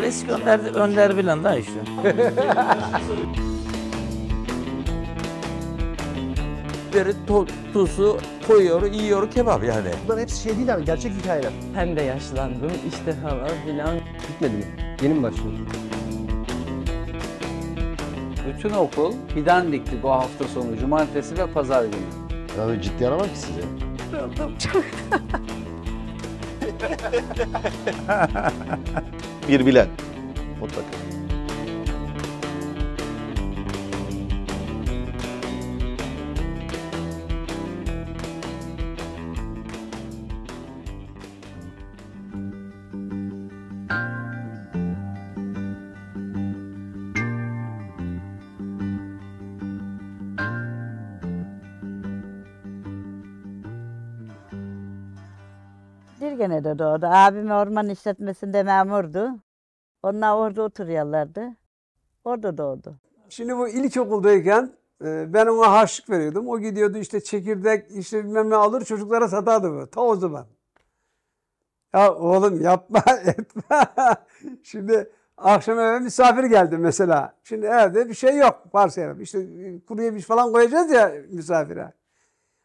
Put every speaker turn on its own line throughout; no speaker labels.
Klasik Önder, Önder bilen daha işte.
Biberi, tuzu koyuyor, yiyor kebap yani.
Bunlar hepsi şey değil abi, gerçek hikayeler. Hem de yaşlandım, işte falan filan.
Bitmedi mi? Yeni mi başlıyor?
Bütün okul fidan dikti bu hafta sonu, cumartesi ve pazar günü.
Yani ciddi aramak ki sizi. Çok. bir bilen mutlaka.
oturuyordu orada. Abim orman işletmesinde memurdu. Onlar orada oturuyorlardı. Orada doğdu.
Şimdi bu ilkokuldayken e, ben ona harçlık veriyordum. O gidiyordu işte çekirdek işte bilmem ne alır çocuklara satardı bu. Ta o zaman. Ya oğlum yapma etme. Şimdi akşam eve misafir geldi mesela. Şimdi evde bir şey yok parsiyel. işte e, kuru yemiş falan koyacağız ya misafire.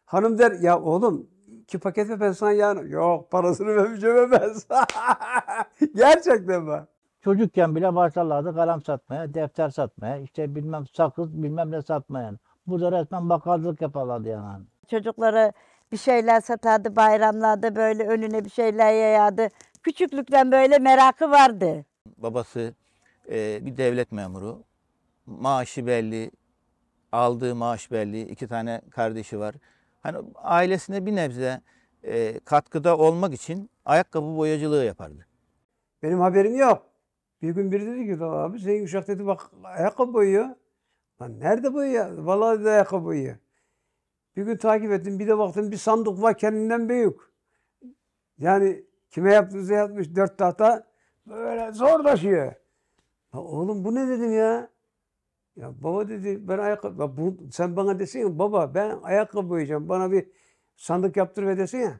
Hanım der ya oğlum iki paket ve pensan yani. Yok parasını vermeyeceğim emez. Gerçekten mi? Çocukken bile
başlarlardı kalem satmaya, defter satmaya, işte bilmem sakız bilmem ne satmaya. Burada resmen bakkalcılık yaparlardı yani. Çocuklara bir şeyler satardı bayramlarda böyle önüne bir şeyler yayardı. Küçüklükten böyle merakı vardı.
Babası e, bir devlet memuru. Maaşı belli, aldığı maaş belli. İki tane kardeşi var. Hani ailesine bir nebze e, katkıda
olmak için ayakkabı boyacılığı yapardı. Benim haberim yok. Bir gün biri dedi ki abi senin uşak dedi bak ayakkabı boyuyor. Lan nerede boyuyor? Vallahi dedi ayakkabı boyuyor. Bir gün takip ettim bir de baktım bir sandık var kendinden büyük. Yani kime yaptığınızı yapmış dört tahta böyle zor taşıyor. Ya oğlum bu ne dedim ya? Ya baba dedi ben ayakkabı, ya bu, sen bana desin ya baba ben ayakkabı boyayacağım. Bana bir sandık yaptır ve desin ya.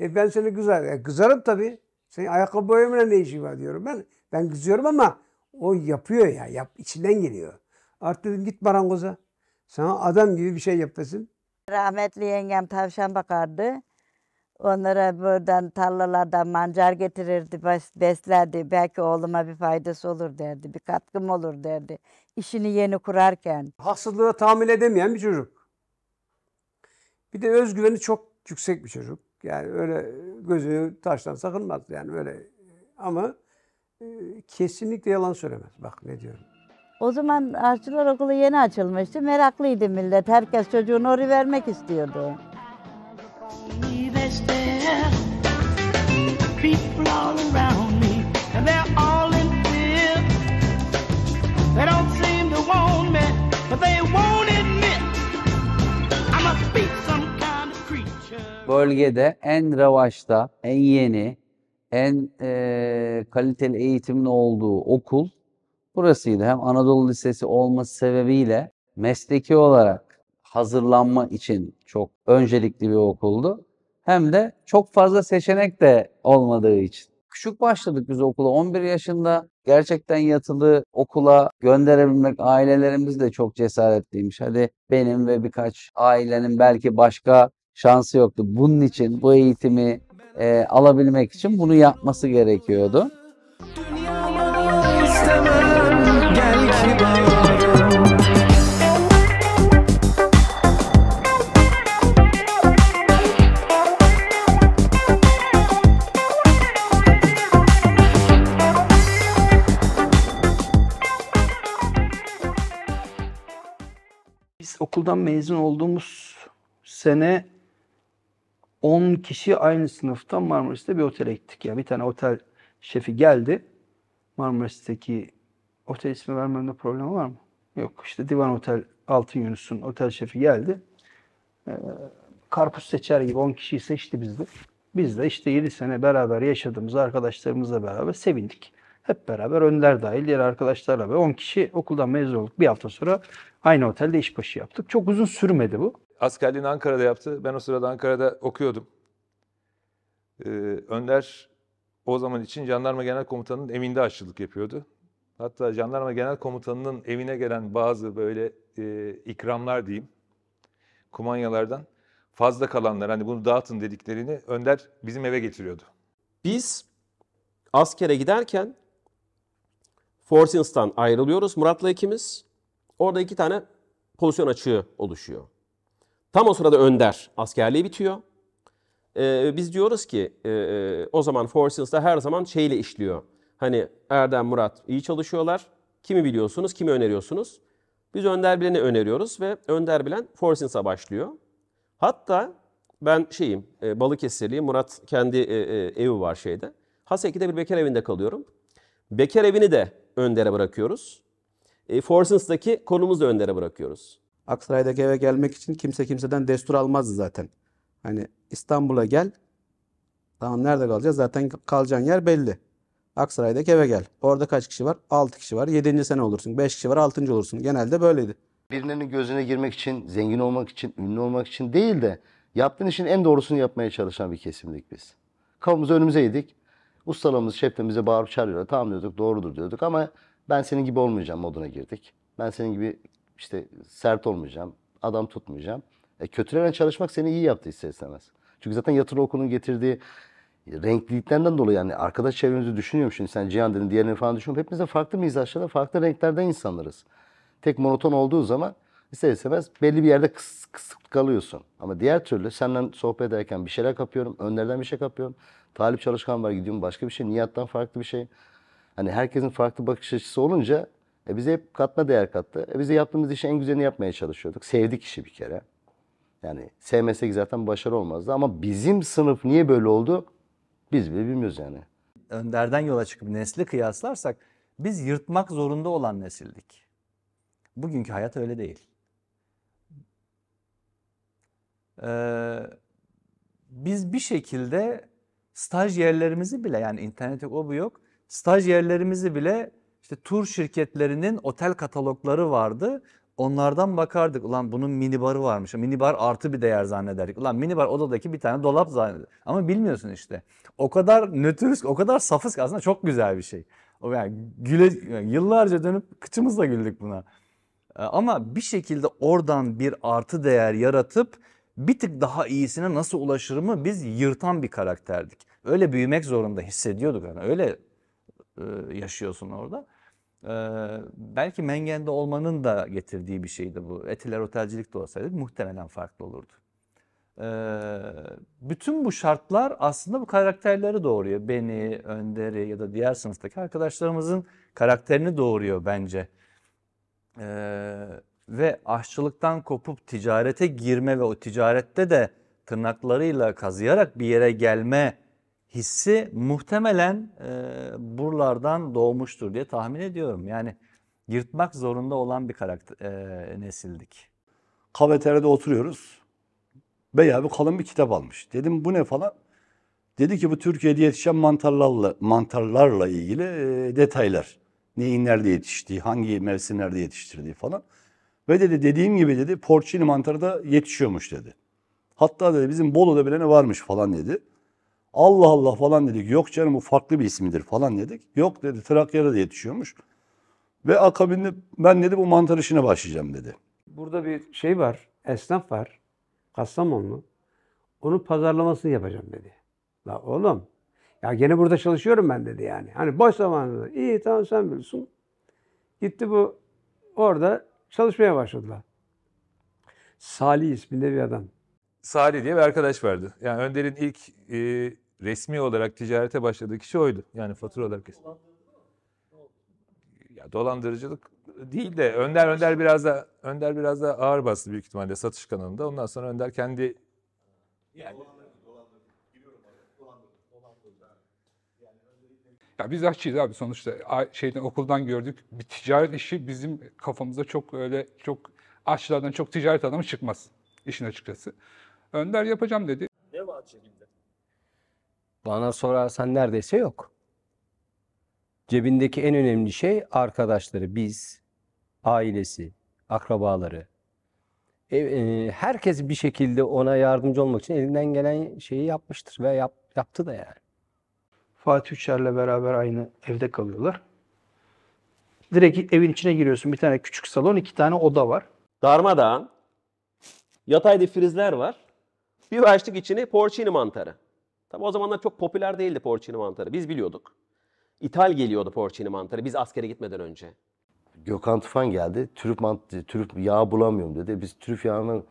E ben seni kızar. E kızarım tabii. Senin ayakkabı boyamına ne işin var diyorum ben. Ben kızıyorum ama o yapıyor ya. Yap, içinden geliyor. Artık dedim git marangoza. Sana adam gibi bir şey yap
Rahmetli yengem tavşan bakardı. Onlara buradan tarlalardan mancar getirirdi, beslerdi. Belki oğluma bir faydası olur derdi, bir katkım olur derdi. İşini yeni kurarken.
Hastalığı tahammül edemeyen bir çocuk. Bir de özgüveni çok yüksek bir çocuk. Yani öyle gözü taştan sakınmaz yani öyle. Ama e, kesinlikle yalan söylemez. Bak ne diyorum.
O zaman aşçılar okulu yeni açılmıştı. Meraklıydı millet. Herkes çocuğunu oraya vermek istiyordu.
Bölgede en revaçta, en yeni, en e, kaliteli eğitimin olduğu okul burasıydı. Hem Anadolu Lisesi olması sebebiyle mesleki olarak hazırlanma için çok öncelikli bir okuldu hem de çok fazla seçenek de olmadığı için. Küçük başladık biz okula 11 yaşında. Gerçekten yatılı okula gönderebilmek ailelerimiz de çok cesaretliymiş. Hadi benim ve birkaç ailenin belki başka şansı yoktu. Bunun için bu eğitimi e, alabilmek için bunu yapması gerekiyordu. Dünyayı istemem, gel ki bana.
okuldan mezun olduğumuz sene 10 kişi aynı sınıftan Marmaris'te bir otele gittik. Yani bir tane otel şefi geldi. Marmaris'teki otel ismi vermemde problem var mı? Yok işte Divan Otel Altın Yunus'un otel şefi geldi. Ee, karpuz seçer gibi 10 kişiyi seçti bizde. Biz de işte 7 sene beraber yaşadığımız arkadaşlarımızla beraber sevindik. Hep beraber Önder dahil diğer arkadaşlarla ve 10 kişi okuldan mezun olduk. Bir hafta sonra aynı otelde işbaşı yaptık. Çok uzun sürmedi bu.
Askerliğini Ankara'da yaptı. Ben o sırada Ankara'da okuyordum. Ee, Önder o zaman için Jandarma Genel Komutanı'nın evinde aşçılık yapıyordu. Hatta Jandarma Genel Komutanı'nın evine gelen bazı böyle e, ikramlar diyeyim, kumanyalardan fazla kalanlar hani bunu dağıtın dediklerini Önder
bizim eve getiriyordu. Biz askere giderken Force ayrılıyoruz Murat'la ikimiz. Orada iki tane pozisyon açığı oluşuyor. Tam o sırada Önder askerliği bitiyor. Ee, biz diyoruz ki e, e o zaman Force her zaman şeyle işliyor. Hani Erdem, Murat iyi çalışıyorlar. Kimi biliyorsunuz, kimi öneriyorsunuz? Biz Önder Bilen'i öneriyoruz ve Önder Bilen Force başlıyor. Hatta ben şeyim, e, Balıkesirliyim. Murat kendi e, e, evi var şeyde. Haseki'de bir bekar evinde kalıyorum. Bekar evini de öndere bırakıyoruz. E, Forsence'daki konumuzu da öndere bırakıyoruz.
Aksaray'daki eve gelmek için kimse kimseden destur almaz zaten. Hani İstanbul'a gel. Tamam nerede kalacağız? Zaten kalacağın yer belli. Aksaray'daki eve gel. Orada kaç kişi var? 6 kişi var. 7. sene olursun. 5 kişi var. 6. olursun. Genelde böyleydi.
Birinin gözüne girmek için, zengin olmak için, ünlü olmak için değil de yaptığın işin en doğrusunu yapmaya çalışan bir kesimdik biz. Kafamızı önümüze yedik. Ustalarımız, şeflerimize bağırıp çağırıyorlar. Tamam diyorduk, doğrudur diyorduk ama ben senin gibi olmayacağım moduna girdik. Ben senin gibi işte sert olmayacağım, adam tutmayacağım. E, kötülenen çalışmak seni iyi yaptı ister istemez. Çünkü zaten yatılı okulunun getirdiği renkliliklerden dolayı yani arkadaş çevremizi düşünüyorum şimdi sen Cihan dedin diğerini falan düşünüyorum. Hepimiz de farklı mizaçlarda farklı renklerde insanlarız. Tek monoton olduğu zaman ister istemez belli bir yerde kıs, kalıyorsun. Ama diğer türlü senden sohbet ederken bir şeyler kapıyorum. Önlerden bir şey kapıyorum. Talip Çalışkan var gidiyorum başka bir şey. Nihat'tan farklı bir şey. Hani herkesin farklı bakış açısı olunca e, bize hep katma değer kattı. E, biz yaptığımız işi en güzelini yapmaya çalışıyorduk. Sevdik işi bir kere. Yani sevmesek zaten başarı olmazdı. Ama bizim sınıf niye böyle oldu biz bile bilmiyoruz yani.
Önderden yola çıkıp nesli kıyaslarsak biz yırtmak zorunda olan nesildik. Bugünkü hayat öyle değil. Ee, biz bir şekilde staj yerlerimizi bile yani internet yok o bu yok. Staj yerlerimizi bile işte tur şirketlerinin otel katalogları vardı. Onlardan bakardık. Ulan bunun minibarı varmış. Minibar artı bir değer zannederdik. Ulan minibar odadaki bir tane dolap zannederdik. Ama bilmiyorsun işte. O kadar nötrüz, o kadar safız ki aslında çok güzel bir şey. O yani güle, yıllarca dönüp kıçımızla güldük buna. Ama bir şekilde oradan bir artı değer yaratıp bir tık daha iyisine nasıl ulaşır mı biz yırtan bir karakterdik. Öyle büyümek zorunda hissediyorduk. Yani öyle e, yaşıyorsun orada. E, belki Mengen'de olmanın da getirdiği bir şeydi bu. Etiler otelcilik de olsaydı muhtemelen farklı olurdu. E, bütün bu şartlar aslında bu karakterleri doğuruyor. Beni, Önder'i ya da diğer sınıftaki arkadaşlarımızın karakterini doğuruyor bence. Evet ve aşçılıktan kopup ticarete girme ve o ticarette de tırnaklarıyla kazıyarak bir yere gelme hissi muhtemelen e, buralardan doğmuştur diye tahmin ediyorum. Yani yırtmak zorunda olan bir karakter e, nesildik. KBTR'de oturuyoruz. Bey abi kalın bir kitap almış. Dedim bu ne falan. Dedi ki bu Türkiye'de yetişen mantarlarla mantarlarla ilgili e, detaylar. Neyin nerede yetiştiği, hangi mevsimlerde yetiştirdiği falan. Ve dedi dediğim gibi dedi porcini mantarı da yetişiyormuş dedi. Hatta dedi bizim Bolu'da bilene varmış falan dedi. Allah Allah falan dedik. Yok canım bu farklı bir ismidir falan dedik. Yok dedi Trakya'da da yetişiyormuş. Ve akabinde ben dedi bu mantar işine başlayacağım dedi.
Burada bir şey var. Esnaf var. Kastamonlu. Onun pazarlamasını yapacağım dedi. La oğlum ya gene burada çalışıyorum ben dedi yani. Hani boş zamanında. İyi tamam sen bilirsin. Gitti bu orada çalışmaya başladılar. Salih isminde bir adam.
Salih diye bir arkadaş vardı. Yani Önder'in ilk e, resmi olarak ticarete başladığı kişi oydu. Yani fatura olarak. Ya dolandırıcılık değil de Önder Önder biraz da Önder biraz da ağır bastı büyük ihtimalle satış kanalında. Ondan sonra Önder kendi yani Ya biz aşçıyız abi sonuçta şeyden okuldan gördük. Bir ticaret işi bizim kafamıza çok öyle çok aşçılardan çok ticaret adamı çıkmaz işin açıkçası. Önder yapacağım dedi. Ne var cebinde?
Bana sorarsan neredeyse yok. Cebindeki en önemli şey arkadaşları, biz, ailesi, akrabaları. E, e, herkes bir şekilde ona yardımcı olmak için elinden gelen şeyi yapmıştır ve yap, yaptı da yani. Fatih Üçer'le beraber aynı evde kalıyorlar. Direkt evin içine giriyorsun. Bir tane küçük salon, iki tane oda var.
Darmadağın. Yatay difrizler var. Bir açtık içini porcini mantarı. Tabi o zamanlar çok popüler değildi porcini mantarı. Biz biliyorduk. İthal geliyordu porcini mantarı biz askere gitmeden önce.
Gökhan Tufan geldi. Trüf, mant- trüf yağı bulamıyorum dedi. Biz trüf yağını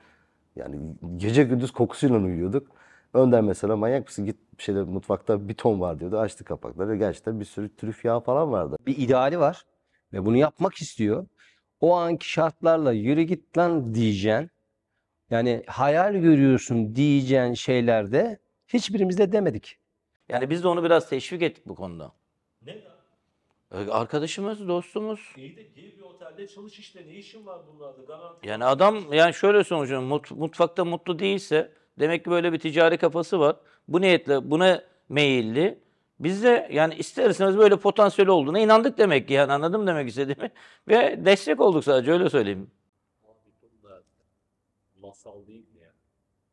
yani gece gündüz kokusuyla uyuyorduk. Önder mesela manyak mısın git bir şeyde mutfakta bir ton var diyordu. Açtı kapakları gerçekten bir sürü trüf yağı falan vardı. Bir ideali var ve bunu yapmak istiyor. O anki şartlarla yürü git lan diyeceksin.
Yani hayal görüyorsun diyeceğin şeylerde hiçbirimiz de
demedik. Yani biz de onu biraz teşvik ettik bu konuda. Ne? Ee, arkadaşımız, dostumuz.
İyi de gir bir otelde çalış işte ne işin var bunlarda garanti.
Yani adam yani şöyle sonucu mut, mutfakta mutlu değilse Demek ki böyle bir ticari kafası var. Bu niyetle buna meyilli. Biz de yani isterseniz böyle potansiyeli olduğuna inandık demek ki yani anladım demek istediğimi. Ve destek olduk sadece öyle söyleyeyim.
Masal değil mi yani?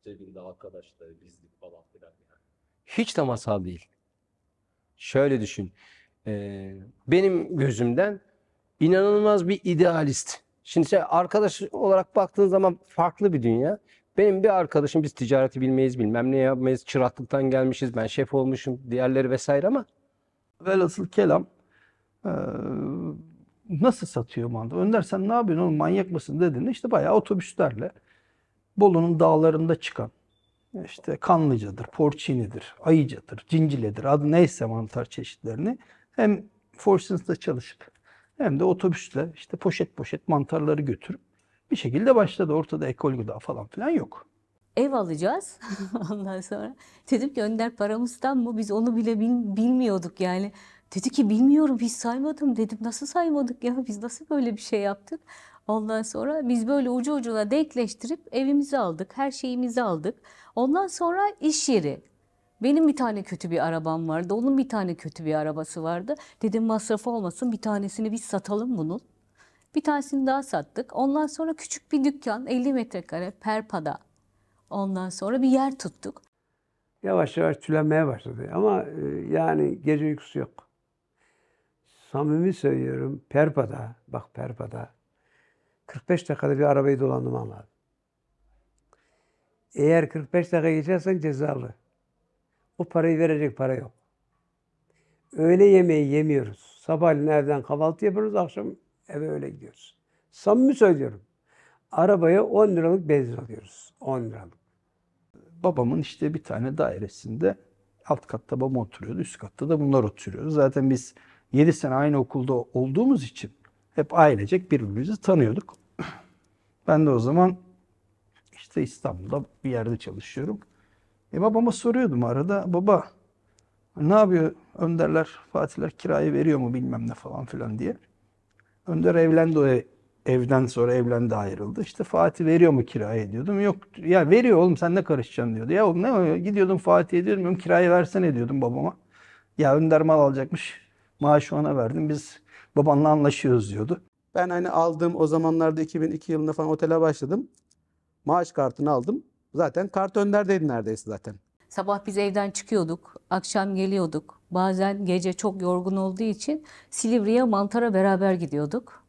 Cebinde arkadaşları, bizlik falan filan yani.
Hiç de masal değil. Şöyle düşün. Ee, benim gözümden inanılmaz bir idealist. Şimdi şey, arkadaş olarak baktığın zaman farklı bir dünya. Benim bir arkadaşım biz ticareti bilmeyiz bilmem ne yapmayız çıraklıktan gelmişiz ben şef olmuşum diğerleri vesaire ama velhasıl kelam e, nasıl satıyor manda? Önder sen ne yapıyorsun oğlum manyak mısın dediğinde işte bayağı otobüslerle Bolu'nun dağlarında çıkan işte kanlıcadır, porçinidir, ayıcadır, cinciledir adı neyse mantar çeşitlerini hem Forsins'ta çalışıp hem de otobüsle işte poşet poşet mantarları götürüp bir şekilde başladı. Ortada ekol gıda falan filan
yok. Ev alacağız ondan sonra. Dedim ki Önder paramızdan mı? Biz onu bile bil, bilmiyorduk yani. Dedi ki bilmiyorum biz saymadım dedim. Nasıl saymadık ya biz nasıl böyle bir şey yaptık? Ondan sonra biz böyle ucu ucuna denkleştirip evimizi aldık, her şeyimizi aldık. Ondan sonra iş yeri. Benim bir tane kötü bir arabam vardı, onun bir tane kötü bir arabası vardı. Dedim masrafı olmasın bir tanesini biz satalım bunun. Bir tanesini daha sattık. Ondan sonra küçük bir dükkan 50 metrekare Perpa'da. Ondan sonra bir yer tuttuk.
Yavaş yavaş tülenmeye başladı ama e, yani gece uykusu yok. Samimi söylüyorum Perpa'da, bak Perpa'da 45 dakikada bir arabayı dolandırman lazım. Eğer 45 dakika geçersen cezalı. O parayı verecek para yok. Öğle yemeği yemiyoruz. Sabahleyin evden kahvaltı yapıyoruz, akşam Eve öyle gidiyoruz. Samimi söylüyorum. Arabaya 10 liralık benzin alıyoruz. 10 liralık. Babamın işte bir tane dairesinde
alt katta babam oturuyordu. Üst katta da bunlar oturuyordu. Zaten biz 7 sene aynı okulda olduğumuz için hep ailecek birbirimizi tanıyorduk. Ben de o zaman işte İstanbul'da bir yerde çalışıyorum. E babama soruyordum arada. Baba ne yapıyor Önderler, Fatihler kirayı veriyor mu bilmem ne falan filan diye. Önder evlendi o e, evden sonra evlendi ayrıldı. İşte Fatih veriyor mu kiraya diyordum. Yok ya veriyor oğlum sen ne karışacaksın diyordu. Ya oğlum ne oluyor? Gidiyordum Fatih'e diyordum kiraya versene diyordum babama. Ya Önder mal alacakmış. Maaşı ona verdim. Biz babanla
anlaşıyoruz diyordu. Ben hani aldığım o zamanlarda 2002 yılında falan otele başladım. Maaş kartını aldım. Zaten kart Önder'deydi neredeyse zaten.
Sabah biz evden çıkıyorduk, akşam geliyorduk. Bazen gece çok yorgun olduğu için Silivri'ye mantara beraber gidiyorduk.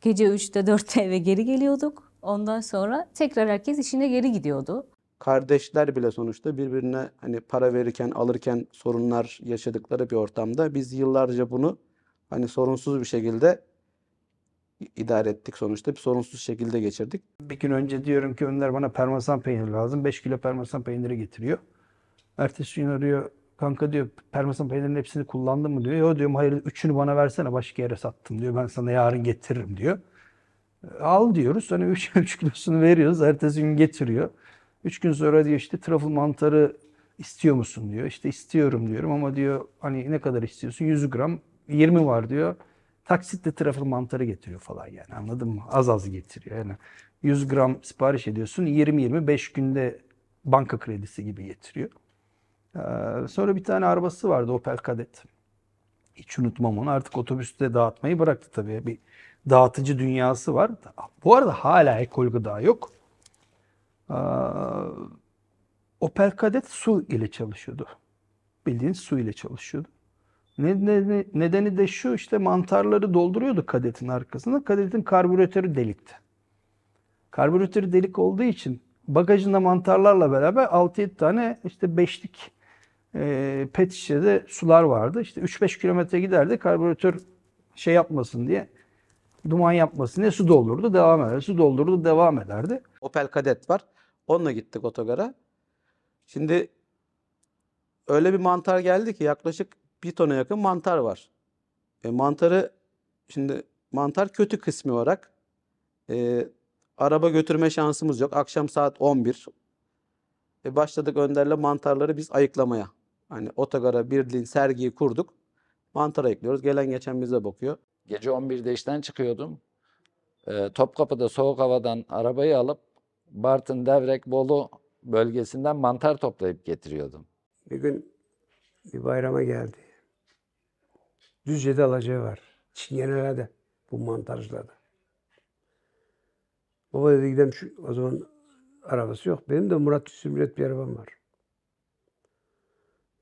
Gece 3'te 4'te eve geri geliyorduk. Ondan sonra tekrar herkes işine geri gidiyordu.
Kardeşler bile sonuçta birbirine hani para verirken, alırken sorunlar yaşadıkları bir ortamda biz yıllarca bunu hani sorunsuz bir şekilde idare ettik sonuçta. Bir sorunsuz şekilde geçirdik. Bir gün önce diyorum
ki Önder bana parmesan peyniri lazım. 5 kilo parmesan peyniri getiriyor. Ertesi gün arıyor. Kanka diyor parmesan peynirinin hepsini kullandın mı diyor. Yo diyorum hayır üçünü bana versene başka yere sattım diyor. Ben sana yarın getiririm diyor. E, al diyoruz. Hani üç, üç kilosunu veriyoruz. Ertesi gün getiriyor. Üç gün sonra diyor işte truffle mantarı istiyor musun diyor. İşte istiyorum diyorum ama diyor hani ne kadar istiyorsun? 100 gram 20 var diyor. Taksitle truffle mantarı getiriyor falan yani anladın mı? Az az getiriyor yani. 100 gram sipariş ediyorsun 20-25 günde banka kredisi gibi getiriyor. Ee, sonra bir tane arabası vardı Opel Kadett. Hiç unutmam onu. Artık otobüste dağıtmayı bıraktı tabii. Bir dağıtıcı dünyası var. Bu arada hala ekol gıda yok. Ee, Opel Kadett su ile çalışıyordu. Bildiğiniz su ile çalışıyordu. Nedeni, de şu işte mantarları dolduruyordu kadetin arkasında Kadetin karbüratörü delikti. Karbüratörü delik olduğu için bagajında mantarlarla beraber 6-7 tane işte beşlik e, pet şişede sular vardı. İşte 3-5 kilometre giderdi karbüratör şey yapmasın
diye duman yapmasın diye su doldurdu devam eder. Su doldurdu devam ederdi. Opel Kadett var. Onunla gittik otogara. Şimdi öyle bir mantar geldi ki yaklaşık bir tona yakın mantar var. E, mantarı şimdi mantar kötü kısmı olarak e, araba götürme şansımız yok. Akşam saat 11. E, başladık Önder'le mantarları biz ayıklamaya. Hani otogara birliğin sergiyi kurduk. Mantara ekliyoruz. Gelen geçen bize bakıyor. Gece 11'de işten çıkıyordum. E, Topkapı'da soğuk havadan arabayı alıp
Bartın, Devrek, Bolu bölgesinden mantar toplayıp getiriyordum. Bir gün
bir bayrama geldi. Düzce'de alacağı var. Çingenelerde bu mantarcılarda. Baba dedi gidelim şu, o zaman arabası yok. Benim de Murat Sümret bir arabam var.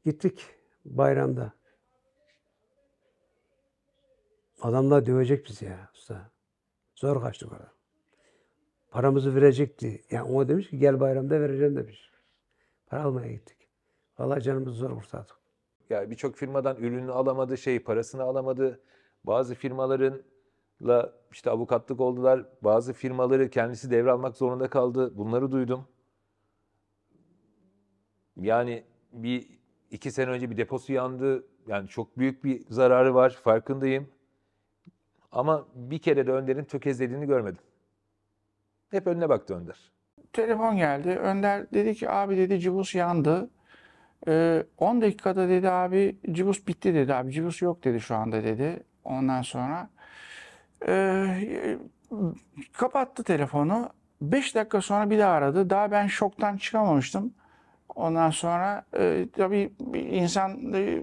Gittik bayramda. Adamlar dövecek bizi ya usta. Zor kaçtık orada. Paramızı verecekti. Yani ona demiş ki gel bayramda vereceğim demiş. Para almaya gittik. Vallahi canımızı zor kurtardık.
Ya birçok firmadan ürünü alamadı, şey parasını alamadı. Bazı firmalarınla işte avukatlık oldular. Bazı firmaları kendisi devralmak zorunda kaldı. Bunları duydum. Yani bir iki sene önce bir deposu yandı. Yani çok büyük bir zararı var farkındayım. Ama bir kere de Önder'in tökezlediğini görmedim. Hep önüne baktı Önder.
Telefon geldi. Önder dedi ki abi dedi cibus yandı. Ee, dakikada dedi abi cibus bitti dedi abi. Cibus yok dedi şu anda dedi. Ondan sonra e, kapattı telefonu. 5 dakika sonra bir daha aradı. Daha ben şoktan çıkamamıştım. Ondan sonra e, tabii insan e,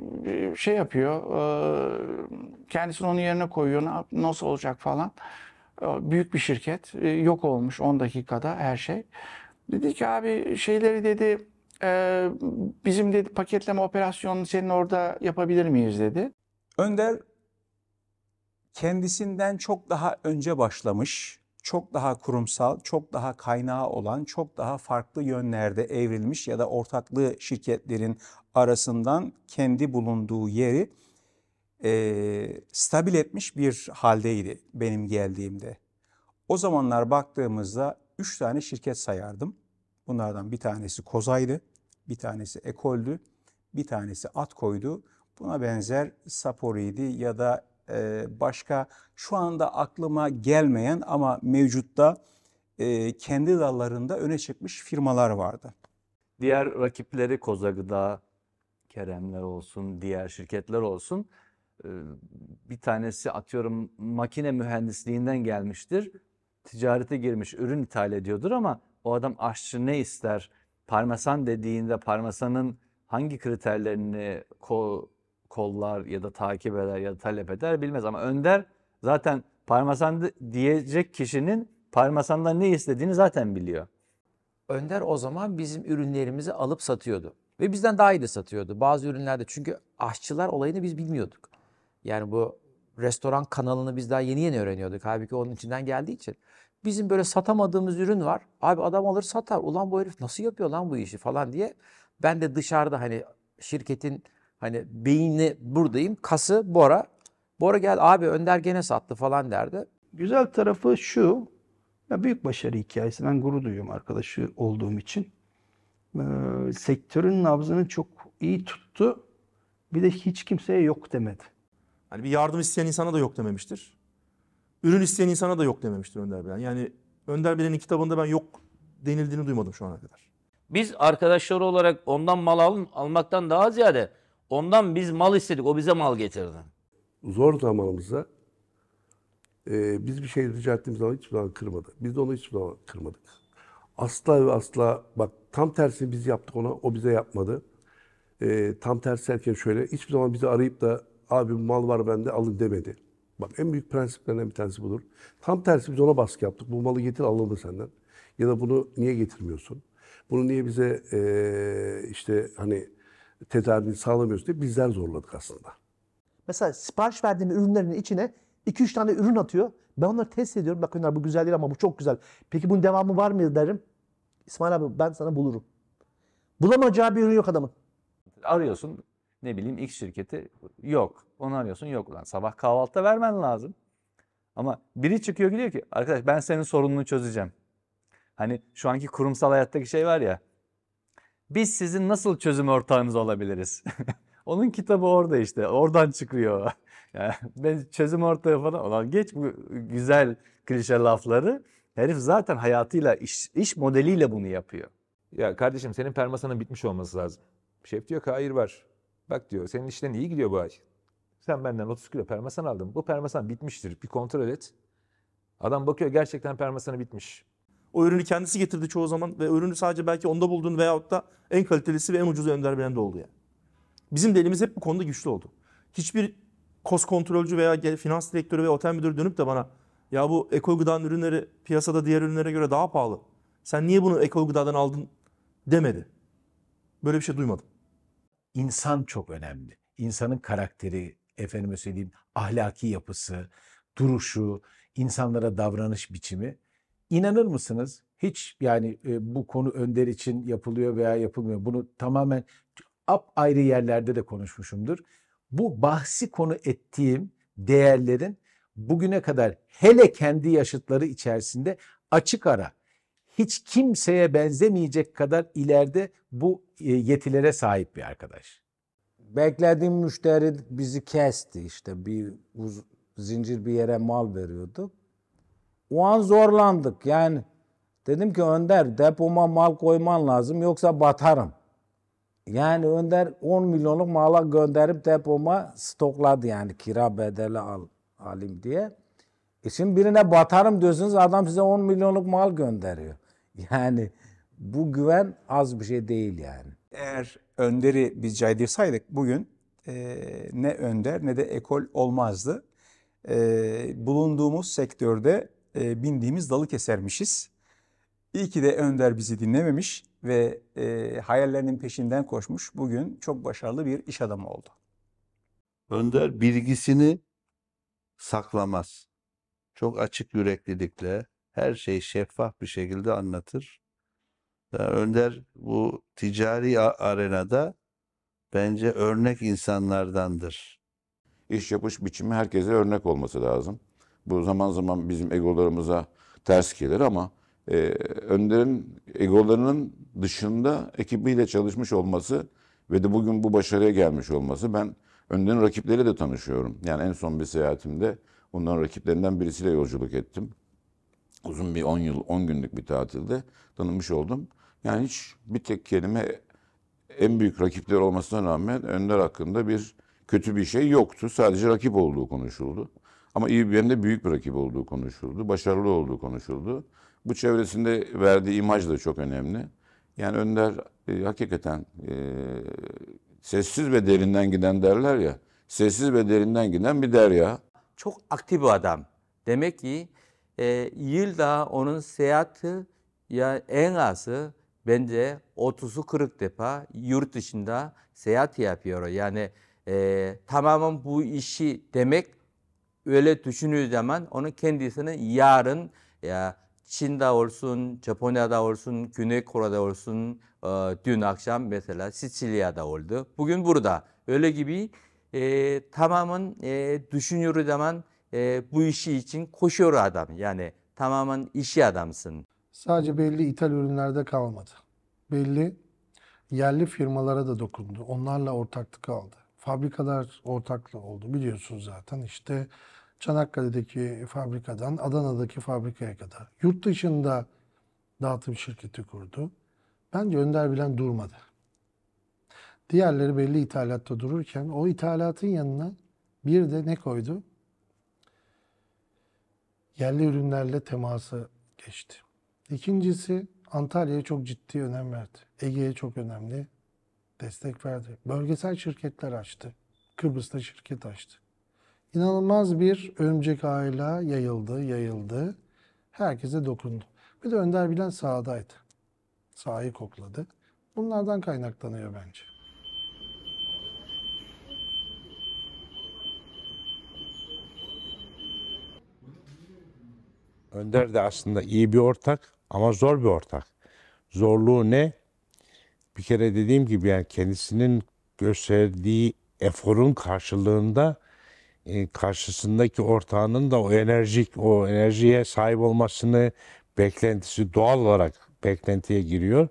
şey yapıyor, e, kendisini onun yerine koyuyor, nasıl olacak falan. E, büyük bir şirket, e, yok olmuş 10 dakikada her şey. Dedi ki abi şeyleri dedi, e, bizim dedi paketleme operasyonunu senin orada yapabilir miyiz dedi. Önder
kendisinden çok daha önce başlamış çok daha kurumsal, çok daha kaynağı olan, çok daha farklı yönlerde evrilmiş ya da ortaklığı şirketlerin arasından kendi bulunduğu yeri e, stabil etmiş bir haldeydi benim geldiğimde. O zamanlar baktığımızda üç tane şirket sayardım. Bunlardan bir tanesi Kozay'dı, bir tanesi Ekol'dü, bir tanesi Atko'ydu. Buna benzer Sapori'ydi ya da ee, başka şu anda aklıma gelmeyen ama mevcutta e, kendi dallarında öne çıkmış firmalar vardı.
Diğer rakipleri Koza Gıda, Keremler olsun, diğer şirketler olsun. E, bir tanesi atıyorum makine mühendisliğinden gelmiştir. Ticarete girmiş, ürün ithal ediyordur ama o adam aşçı ne ister? Parmesan dediğinde parmesanın hangi kriterlerini ko kollar ya da takip eder ya da talep eder bilmez ama önder zaten parmasan diyecek kişinin parmasandan ne istediğini zaten biliyor.
Önder o zaman bizim ürünlerimizi alıp satıyordu. Ve bizden daha iyi de satıyordu bazı ürünlerde. Çünkü aşçılar olayını biz bilmiyorduk. Yani bu restoran kanalını biz daha yeni yeni öğreniyorduk. Halbuki onun içinden geldiği için. Bizim böyle satamadığımız ürün var. Abi adam alır satar. Ulan bu herif nasıl yapıyor lan bu işi falan diye. Ben de dışarıda hani şirketin Hani beyni buradayım. Kası Bora. Bora gel abi Önder gene sattı falan derdi.
Güzel tarafı şu. Ya büyük başarı hikayesi. Ben gurur duyuyorum arkadaşı olduğum için. Ee, sektörün nabzını çok iyi tuttu. Bir de hiç kimseye yok demedi. Hani bir yardım isteyen insana da yok dememiştir.
Ürün isteyen insana da yok dememiştir Önder Belen. Yani Önder Belen'in kitabında ben yok
denildiğini duymadım şu ana kadar. Biz arkadaşları olarak ondan mal al almaktan daha ziyade Ondan biz mal istedik. O bize mal getirdi.
Zor zamanımızda e, biz bir şey rica ettiğimiz zaman hiçbir zaman kırmadı. Biz de onu hiçbir zaman kırmadık. Asla ve asla bak tam tersini biz yaptık ona. O bize yapmadı. E, tam tersi erken şöyle. Hiçbir zaman bizi arayıp da abi mal var bende alın demedi. Bak en büyük prensiplerinden bir tanesi budur. Tam tersi biz ona baskı yaptık. Bu malı getir alındı senden. Ya da bunu niye getirmiyorsun? Bunu niye bize e, işte hani Tedarik sağlamıyoruz diye bizler zorladık aslında.
Mesela sipariş verdiğim ürünlerin içine 2-3 tane ürün atıyor. Ben onları test ediyorum. Bak bu güzel değil ama bu çok güzel. Peki bunun devamı var mı derim. İsmail abi ben sana bulurum. Bulamayacağı bir ürün yok adamın.
Arıyorsun ne bileyim X şirketi yok. Onu arıyorsun yok. Ulan sabah kahvaltıda vermen lazım. Ama biri çıkıyor diyor ki arkadaş ben senin sorununu çözeceğim. Hani şu anki kurumsal hayattaki şey var ya biz sizin nasıl çözüm ortağınız olabiliriz? Onun kitabı orada işte. Oradan çıkıyor. Yani ben çözüm ortağı falan. Ulan
geç bu güzel klişe lafları. Herif zaten hayatıyla, iş, iş modeliyle bunu yapıyor. Ya kardeşim senin permasanın bitmiş olması lazım. Şef diyor ki hayır var. Bak diyor senin işten iyi gidiyor bu ay. Sen benden 30 kilo permasan aldın. Bu permasan bitmiştir. Bir kontrol et. Adam bakıyor gerçekten permasanı bitmiş. O ürünü kendisi getirdi çoğu zaman ve ürünü sadece belki onda bulduğun veyahut da en kalitelisi ve en ucuzu Önder de oldu yani.
Bizim de hep bu konuda güçlü oldu. Hiçbir kos kontrolcü veya finans direktörü veya otel müdürü dönüp de bana ya bu ekol gıdanın ürünleri piyasada diğer ürünlere göre daha pahalı. Sen niye bunu ekol gıdadan aldın demedi. Böyle bir şey duymadım. İnsan çok önemli. İnsanın karakteri, efendime söyleyeyim ahlaki yapısı, duruşu, insanlara davranış biçimi İnanır mısınız? Hiç yani e, bu konu önder için yapılıyor veya yapılmıyor. Bunu tamamen ap ayrı yerlerde de konuşmuşumdur. Bu bahsi konu ettiğim değerlerin bugüne kadar hele kendi yaşıtları içerisinde açık ara hiç kimseye benzemeyecek kadar ileride bu e, yetilere sahip bir arkadaş. Beklediğim müşteri bizi kesti işte bir uz- zincir bir yere mal veriyorduk. O an zorlandık. Yani dedim ki Önder depoma mal koyman lazım yoksa batarım. Yani Önder 10 milyonluk mala gönderip depoma stokladı yani kira bedeli al, alayım diye. E şimdi birine batarım diyorsunuz adam size 10 milyonluk mal gönderiyor. Yani bu güven az bir şey değil yani. Eğer Önder'i biz caydırsaydık bugün e, ne Önder ne de ekol olmazdı. E, bulunduğumuz sektörde e, bindiğimiz dalı kesermişiz. İyi ki de Önder bizi dinlememiş ve e, hayallerinin peşinden koşmuş. Bugün çok başarılı bir
iş adamı oldu. Önder bilgisini saklamaz. Çok açık yüreklilikle her şeyi şeffaf bir şekilde anlatır. Yani Önder bu ticari arenada bence
örnek insanlardandır. İş yapış biçimi herkese örnek olması lazım. Bu zaman zaman bizim egolarımıza ters gelir ama e, Önder'in egolarının dışında ekibiyle çalışmış olması ve de bugün bu başarıya gelmiş olması. Ben Önder'in rakipleri de tanışıyorum. Yani en son bir seyahatimde onların rakiplerinden birisiyle yolculuk ettim. Uzun bir 10 yıl, 10 günlük bir tatilde tanımış oldum. Yani hiç bir tek kelime en büyük rakipler olmasına rağmen Önder hakkında bir kötü bir şey yoktu. Sadece rakip olduğu konuşuldu. Ama İBB'nin de büyük bir rakip olduğu konuşuldu. Başarılı olduğu konuşuldu. Bu çevresinde verdiği imaj da çok önemli. Yani Önder e, hakikaten e, sessiz ve derinden giden derler ya. Sessiz ve derinden giden bir derya. Çok aktif bir adam.
Demek ki e, yılda onun seyahati ya en azı bence 30'u 40 defa yurt dışında seyahat yapıyor. Yani e, tamamen bu işi demek öyle düşündüğü zaman onun kendisini yarın ya Çin'de olsun, Japonya'da olsun, Güney Kore'de olsun, e, dün akşam mesela Sicilya'da oldu. Bugün burada. Öyle gibi e, tamamen e, düşünüyor zaman e, bu işi için koşuyor adam. Yani tamamen işi adamsın.
Sadece belli ithal ürünlerde kalmadı. Belli yerli firmalara da dokundu. Onlarla ortaklık aldı. Fabrikalar ortaklığı oldu biliyorsunuz zaten. İşte Çanakkale'deki fabrikadan Adana'daki fabrikaya kadar. Yurt dışında dağıtım şirketi kurdu. Bence Önder Bilen durmadı. Diğerleri belli ithalatta dururken o ithalatın yanına bir de ne koydu? Yerli ürünlerle teması geçti. İkincisi Antalya'ya çok ciddi önem verdi. Ege'ye çok önemli destek verdi. Bölgesel şirketler açtı. Kıbrıs'ta şirket açtı inanılmaz bir örümcek ağıyla yayıldı, yayıldı. Herkese dokundu. Bir de Önder Bilen sahadaydı. Sahayı kokladı. Bunlardan kaynaklanıyor bence. Önder de aslında iyi bir ortak ama zor bir ortak. Zorluğu ne? Bir kere dediğim gibi yani kendisinin gösterdiği eforun karşılığında e, karşısındaki ortağının da o enerjik, o enerjiye sahip olmasını beklentisi doğal olarak beklentiye giriyor.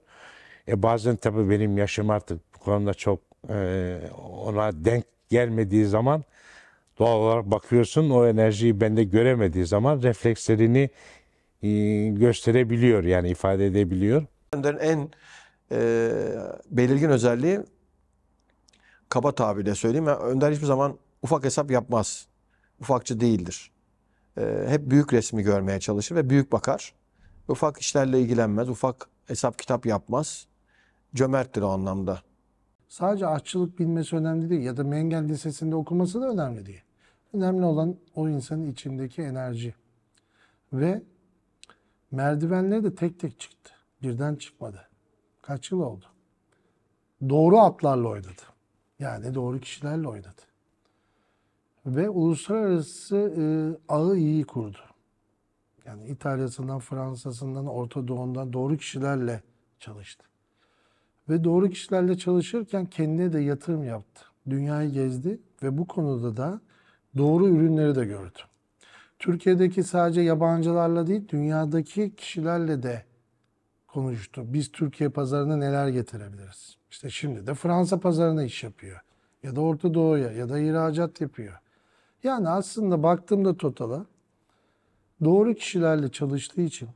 E bazen tabii benim yaşım artık bu konuda çok e, ona denk gelmediği zaman doğal olarak bakıyorsun o enerjiyi bende göremediği zaman reflekslerini e, gösterebiliyor yani ifade edebiliyor. Onların en e, belirgin özelliği kaba
tabirle söyleyeyim. Önder hiçbir zaman ufak hesap yapmaz. Ufakçı değildir. Ee, hep büyük resmi görmeye çalışır ve büyük bakar. Ufak işlerle ilgilenmez. Ufak hesap kitap yapmaz. Cömerttir o anlamda.
Sadece aşçılık bilmesi önemli değil ya da Mengel Lisesi'nde okuması da önemli değil. Önemli olan o insanın içindeki enerji. Ve merdivenleri de tek tek çıktı. Birden çıkmadı. Kaç yıl oldu? Doğru atlarla oynadı. Yani doğru kişilerle oynadı ve uluslararası e, ağı iyi kurdu. Yani İtalya'sından, Fransa'sından, Orta Doğu'ndan doğru kişilerle çalıştı. Ve doğru kişilerle çalışırken kendine de yatırım yaptı. Dünyayı gezdi ve bu konuda da doğru ürünleri de gördü. Türkiye'deki sadece yabancılarla değil, dünyadaki kişilerle de konuştu. Biz Türkiye pazarına neler getirebiliriz? İşte şimdi de Fransa pazarına iş yapıyor. Ya da Orta Doğu'ya ya da ihracat yapıyor. Yani aslında baktığımda totala doğru kişilerle çalıştığı için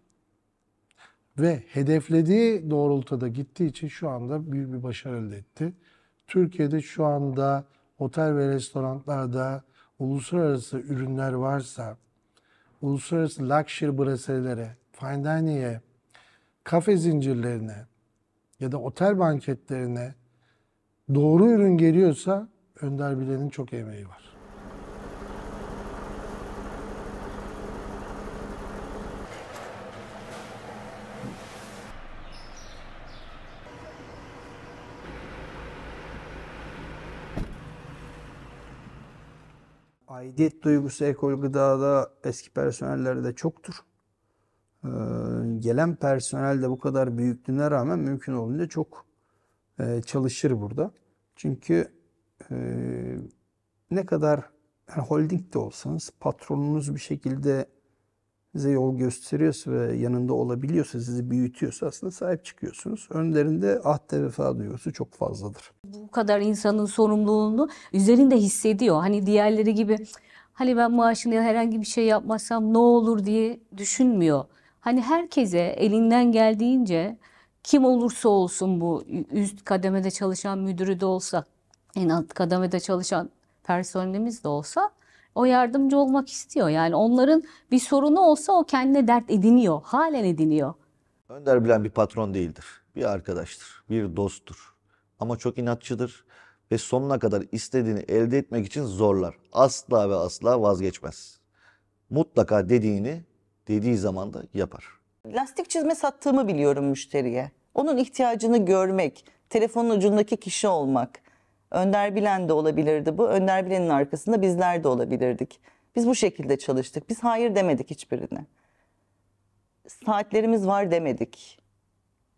ve hedeflediği doğrultuda gittiği için şu anda büyük bir başarı elde etti. Türkiye'de şu anda otel ve restoranlarda uluslararası ürünler varsa, uluslararası luxury braselere, fine dining'e, kafe zincirlerine ya da otel banketlerine doğru ürün geliyorsa Önder Bilen'in çok emeği var.
aidiyet duygusu ekol gıdada eski personellerde çoktur. Ee, gelen personel de bu kadar büyüklüğüne rağmen mümkün olunca çok e, çalışır burada. Çünkü e, ne kadar yani holding de olsanız patronunuz bir şekilde size yol gösteriyorsa ve yanında olabiliyorsa, sizi büyütüyorsa aslında sahip çıkıyorsunuz. Önlerinde ahde vefa duygusu çok fazladır.
Bu kadar insanın sorumluluğunu üzerinde hissediyor. Hani diğerleri gibi hani ben maaşını herhangi bir şey yapmazsam ne olur diye düşünmüyor. Hani herkese elinden geldiğince kim olursa olsun bu üst kademede çalışan müdürü de olsa en alt kademede çalışan personelimiz de olsa o yardımcı olmak istiyor. Yani onların bir sorunu olsa o kendine dert ediniyor. Halen ediniyor.
Önder Bilen bir patron değildir. Bir arkadaştır, bir dosttur. Ama çok inatçıdır ve sonuna kadar istediğini elde etmek için zorlar. Asla ve asla vazgeçmez. Mutlaka dediğini dediği zaman da yapar.
Lastik çizme sattığımı biliyorum müşteriye. Onun ihtiyacını görmek, telefonun ucundaki kişi olmak Önder Bilen de olabilirdi bu. Önder Bilen'in arkasında bizler de olabilirdik. Biz bu şekilde çalıştık. Biz hayır demedik hiçbirine. Saatlerimiz var demedik.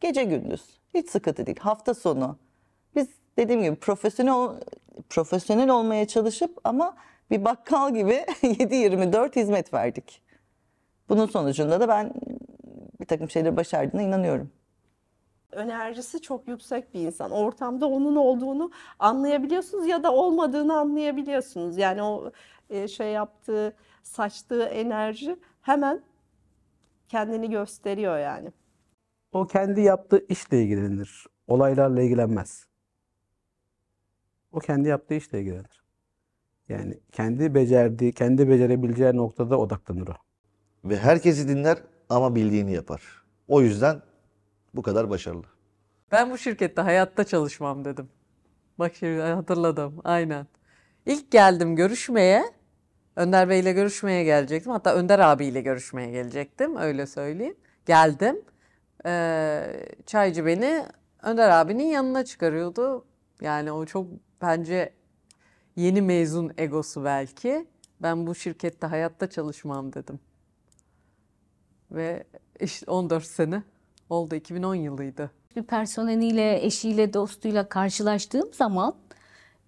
Gece gündüz. Hiç sıkıntı değil. Hafta sonu. Biz dediğim gibi profesyonel profesyonel olmaya çalışıp ama bir bakkal gibi 7-24 hizmet verdik. Bunun sonucunda da ben bir takım şeyleri başardığına inanıyorum
enerjisi çok yüksek bir insan. Ortamda onun olduğunu anlayabiliyorsunuz ya da olmadığını anlayabiliyorsunuz. Yani o e, şey yaptığı, saçtığı
enerji hemen kendini gösteriyor yani.
O kendi yaptığı işle ilgilenir. Olaylarla ilgilenmez. O kendi yaptığı işle ilgilenir. Yani kendi becerdiği, kendi becerebileceği noktada odaklanır
o. Ve herkesi dinler ama bildiğini yapar. O yüzden bu kadar başarılı.
Ben bu şirkette hayatta çalışmam dedim. Bak şimdi hatırladım aynen. İlk geldim görüşmeye. Önder Bey'le görüşmeye gelecektim. Hatta Önder abiyle görüşmeye gelecektim öyle söyleyeyim. Geldim. Ee, çaycı beni Önder abinin yanına çıkarıyordu. Yani o çok bence yeni mezun egosu belki. Ben bu şirkette hayatta çalışmam dedim. Ve işte 14 sene oldu 2010 yılıydı.
Bir personeliyle, eşiyle, dostuyla karşılaştığım zaman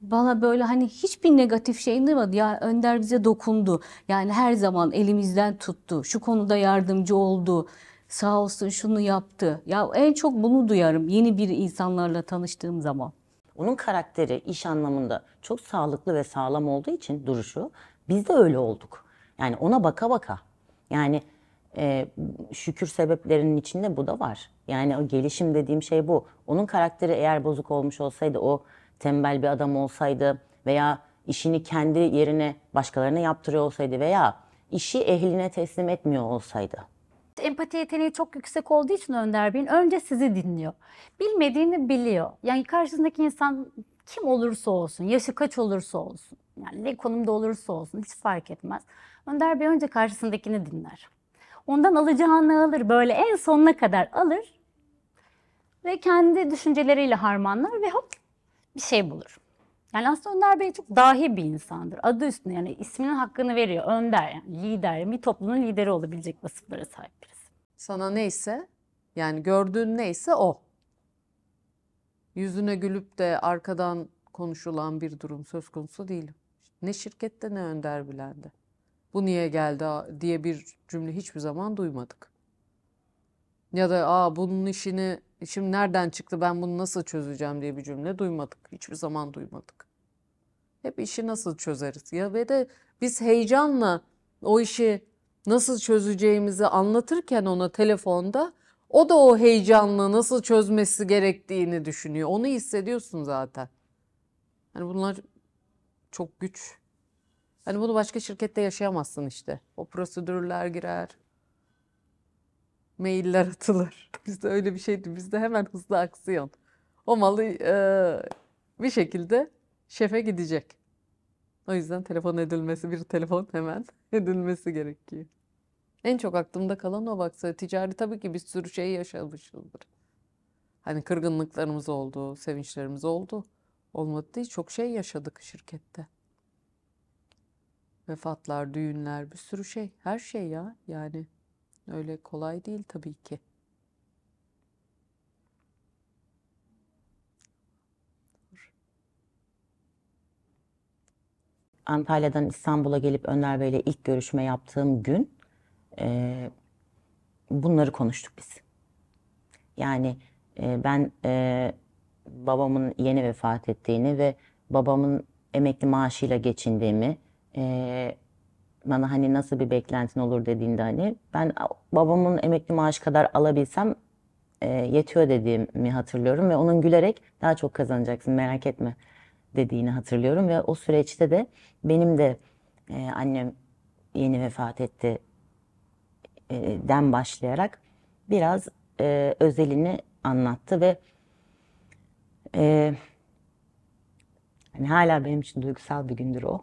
bana böyle hani hiçbir negatif şey duymadı. Ya Önder bize dokundu. Yani her zaman elimizden tuttu. Şu konuda yardımcı oldu. Sağ olsun şunu yaptı. Ya en çok bunu duyarım yeni bir insanlarla tanıştığım zaman.
Onun karakteri iş anlamında çok sağlıklı ve sağlam olduğu için duruşu biz de öyle olduk. Yani ona baka baka. Yani e, şükür sebeplerinin içinde bu da var. Yani o gelişim dediğim şey bu. Onun karakteri eğer bozuk olmuş olsaydı, o tembel bir adam olsaydı veya işini kendi yerine başkalarına yaptırıyor olsaydı veya işi ehline teslim etmiyor olsaydı.
Empati yeteneği çok yüksek olduğu için Önder Bey'in önce sizi dinliyor. Bilmediğini biliyor. Yani karşısındaki insan kim olursa olsun, yaşı kaç olursa olsun, yani ne konumda olursa olsun hiç fark etmez. Önder Bey önce karşısındakini dinler. Ondan alacağını alır. Böyle en sonuna kadar alır. Ve kendi düşünceleriyle harmanlar ve hop bir şey bulur. Yani aslında Önder Bey çok dahi bir insandır. Adı üstünde yani isminin hakkını veriyor. Önder yani lider, bir toplumun lideri olabilecek vasıflara sahip birisi. Sana neyse yani gördüğün neyse
o. Yüzüne gülüp de arkadan konuşulan bir durum söz konusu değil. Ne şirkette ne Önder Bilen'de bu niye geldi diye bir cümle hiçbir zaman duymadık. Ya da aa bunun işini şimdi nereden çıktı ben bunu nasıl çözeceğim diye bir cümle duymadık. Hiçbir zaman duymadık. Hep işi nasıl çözeriz ya ve de biz heyecanla o işi nasıl çözeceğimizi anlatırken ona telefonda o da o heyecanla nasıl çözmesi gerektiğini düşünüyor. Onu hissediyorsun zaten. Yani bunlar çok güç Hani bunu başka şirkette yaşayamazsın işte. O prosedürler girer. Mailler atılır. Bizde öyle bir şeydi. Bizde hemen hızlı aksiyon. O malı e, bir şekilde şefe gidecek. O yüzden telefon edilmesi, bir telefon hemen edilmesi gerekiyor. En çok aklımda kalan o baksa ticari tabii ki bir sürü şey yaşamışızdır. Hani kırgınlıklarımız oldu, sevinçlerimiz oldu. Olmadı değil, çok şey yaşadık şirkette. Vefatlar, düğünler, bir sürü şey. Her şey ya. Yani öyle kolay değil tabii ki.
Antalya'dan İstanbul'a gelip Önder Bey'le ilk görüşme yaptığım gün e, bunları konuştuk biz. Yani e, ben e, babamın yeni vefat ettiğini ve babamın emekli maaşıyla geçindiğimi, bana hani nasıl bir beklentin olur dediğinde hani ben babamın emekli maaş kadar alabilsem e, yetiyor dediğimi hatırlıyorum ve onun gülerek daha çok kazanacaksın merak etme dediğini hatırlıyorum ve o süreçte de benim de e, annem yeni vefat etti e, den başlayarak biraz e, özelini anlattı ve e, hani hala benim için duygusal bir gündür o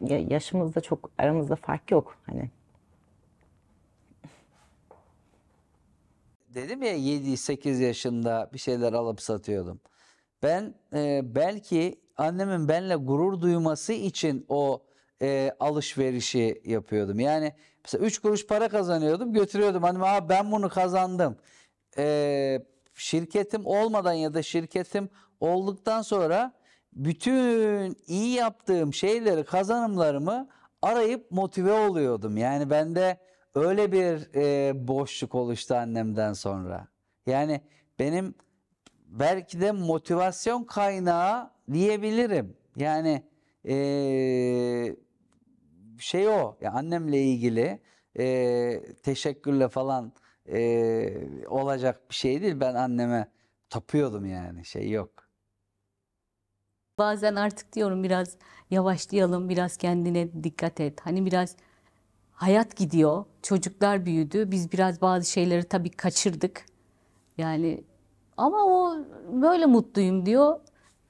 yaşımızda çok aramızda fark yok hani.
Dedim ya 7-8 yaşında bir şeyler alıp satıyordum. Ben e, belki annemin benle gurur duyması için o e, alışverişi yapıyordum. Yani mesela 3 kuruş para kazanıyordum götürüyordum. Anneme hani, Aa, ben bunu kazandım. E, şirketim olmadan ya da şirketim olduktan sonra bütün iyi yaptığım şeyleri, kazanımlarımı arayıp motive oluyordum. Yani bende öyle bir e, boşluk oluştu annemden sonra. Yani benim belki de motivasyon kaynağı diyebilirim. Yani e, şey o, ya annemle ilgili e, teşekkürle falan e, olacak bir şey değil. Ben anneme tapıyordum yani şey yok.
Bazen artık diyorum biraz yavaşlayalım, biraz kendine dikkat et. Hani biraz hayat gidiyor, çocuklar büyüdü. Biz biraz bazı şeyleri tabii kaçırdık. Yani ama o böyle mutluyum diyor.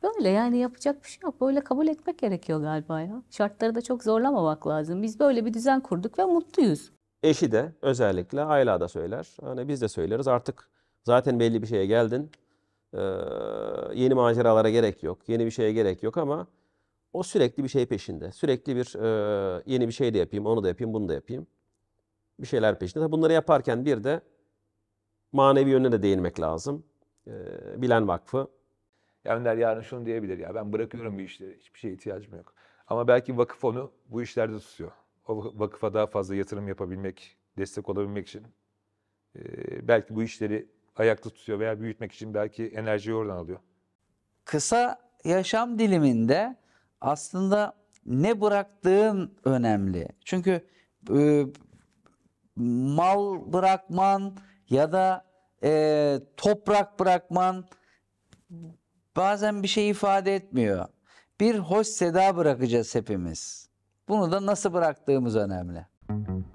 Böyle yani yapacak bir şey yok. Böyle kabul etmek gerekiyor galiba ya. Şartları da çok zorlamamak lazım. Biz böyle bir düzen kurduk ve mutluyuz.
Eşi de özellikle Ayla da söyler. Hani biz de söyleriz artık zaten belli bir şeye geldin. Ee, yeni maceralara gerek yok. Yeni bir şeye gerek yok ama o sürekli bir şey peşinde. Sürekli bir e, yeni bir şey de yapayım, onu da yapayım, bunu da yapayım. Bir şeyler peşinde. Bunları yaparken bir de manevi yönüne de değinmek lazım. Ee, Bilen Vakfı. yani
Önder yarın şunu diyebilir ya ben bırakıyorum bir işleri, hiçbir şeye ihtiyacım yok. Ama belki vakıf onu bu işlerde tutuyor. O vakıfa daha fazla yatırım yapabilmek, destek olabilmek için. Ee, belki bu işleri ayakta tutuyor veya büyütmek için belki enerjiyi oradan alıyor.
Kısa yaşam diliminde aslında ne bıraktığın önemli. Çünkü e, mal bırakman ya da e, toprak bırakman bazen bir şey ifade etmiyor. Bir hoş seda bırakacağız hepimiz. Bunu da nasıl bıraktığımız önemli. Müzik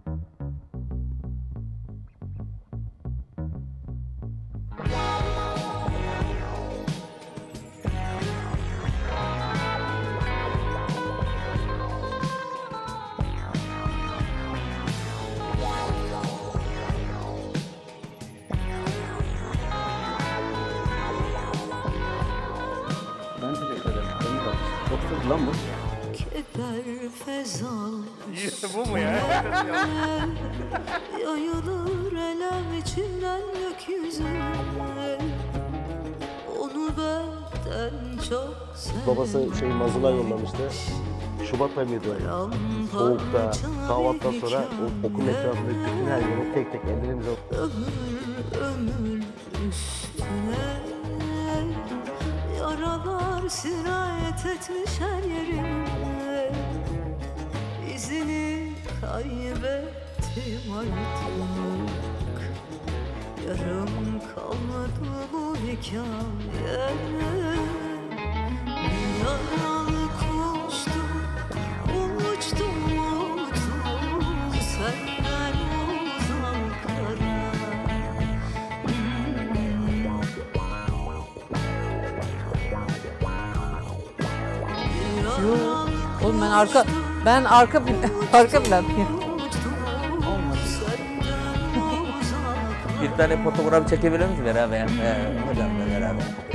squat'tan sonra o okul etrafında bütün her yeri tek tek ellerimizle
Ömür ömür üstüne Yaralar sirayet etmiş her yerimde İzini kaybettim artık
Yarım kalmadı bu hikaye Dünyada
ben arka ben arka arka planlıyım.
Bir tane fotoğraf çekebilir miyiz beraber? He, hocam beraber.